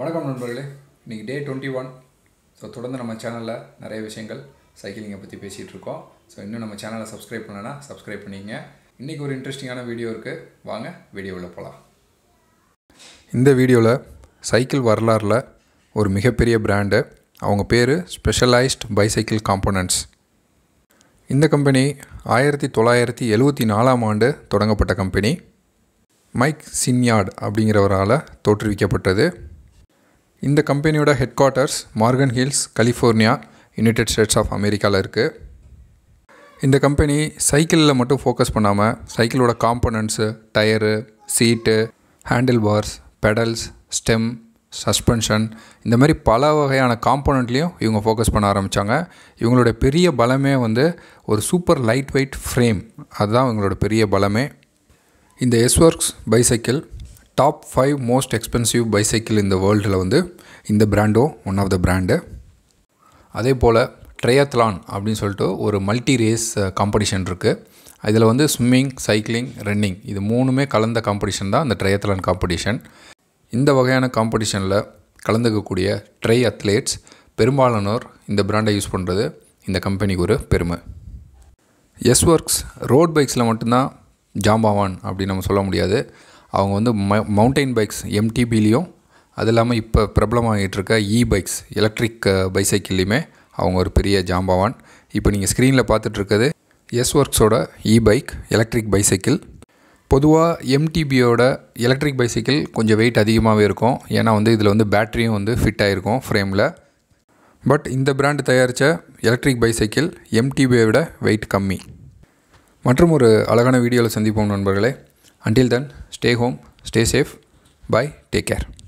வணக்கம் நண்பர்களே இன்றைக்கி டே டுவெண்ட்டி ஒன் ஸோ தொடர்ந்து நம்ம சேனலில் நிறைய விஷயங்கள் சைக்கிளிங்கை பற்றி பேசிகிட்டு இருக்கோம் ஸோ இன்னும் நம்ம சேனலை சப்ஸ்கிரைப் பண்ணலைன்னா சப்ஸ்கிரைப் பண்ணிங்க இன்றைக்கி ஒரு இன்ட்ரெஸ்டிங்கான வீடியோ இருக்குது வாங்க வீடியோவில் போகலாம் இந்த வீடியோவில் சைக்கிள் வரலாறில் ஒரு மிகப்பெரிய பிராண்டு அவங்க பேர் ஸ்பெஷலைஸ்ட் பைசைக்கிள் காம்போனன்ட்ஸ் இந்த கம்பெனி ஆயிரத்தி தொள்ளாயிரத்தி எழுவத்தி நாலாம் ஆண்டு தொடங்கப்பட்ட கம்பெனி மைக் சின்யார்ட் அப்படிங்கிறவரால் தோற்றுவிக்கப்பட்டது இந்த கம்பெனியோட headquarters Morgan Hills California United States of அமெரிக்காவில் இருக்குது இந்த கம்பெனி சைக்கிளில் மட்டும் ஃபோக்கஸ் பண்ணாமல் சைக்கிளோட components tyre seat handle bars pedals stem suspension இந்த மாதிரி பல வகையான காம்போனண்ட்லேயும் இவங்க ஃபோக்கஸ் பண்ண ஆரம்பித்தாங்க இவங்களோட பெரிய பலமே வந்து ஒரு சூப்பர் லைட் வெயிட் ஃப்ரேம் அதுதான் இவங்களோட பெரிய பலமே இந்த S works bicycle top five most expensive bicycle இந்த வேர்ல்டில் வந்து இந்த பிராண்டோ ஒன் ஆஃப் த பிராண்டு அதே போல் ட்ரையத்லான் அப்படின்னு சொல்லிட்டு ஒரு மல்டி ரேஸ் காம்படிஷன் இருக்குது இதில் வந்து ஸ்விம்மிங் சைக்கிளிங் ரன்னிங் இது மூணுமே கலந்த காம்படிஷன் தான் அந்த ட்ரையத்லான் காம்படிஷன் இந்த வகையான காம்படிஷனில் கலந்துக்கக்கூடிய ட்ரை அத்லேட்ஸ் பெரும்பாலானோர் இந்த பிராண்டை யூஸ் பண்ணுறது இந்த கம்பெனிக்கு ஒரு பெருமை எஸ் ஒர்க்ஸ் ரோட் பைக்ஸில் மட்டும்தான் ஜாம்பவான் அப்படின்னு நம்ம சொல்ல முடியாது அவங்க வந்து ம மவுண்டைன் பைக்ஸ் எம்டிபிலையும் அது இல்லாமல் இப்போ பிரபலமாகிட்டு இருக்க இ பைக்ஸ் எலக்ட்ரிக் பைசைக்கிள்லையுமே அவங்க ஒரு பெரிய ஜாம்பவான் இப்போ நீங்கள் ஸ்க்ரீனில் பார்த்துட்ருக்குது எஸ் ஒர்க்ஸோட இ பைக் எலக்ட்ரிக் பைசைக்கிள் பொதுவாக எம்டிபியோட எலக்ட்ரிக் பைசைக்கிள் கொஞ்சம் வெயிட் அதிகமாகவே இருக்கும் ஏன்னா வந்து இதில் வந்து பேட்டரியும் வந்து ஃபிட் ஆகிருக்கும் ஃப்ரேமில் பட் இந்த பிராண்டு தயாரித்த எலக்ட்ரிக் பைசைக்கிள் எம்டிபியை விட வெயிட் கம்மி மற்றும் ஒரு அழகான வீடியோவில் சந்திப்போம் நண்பர்களே Until then, stay home, stay safe. Bye. Take care.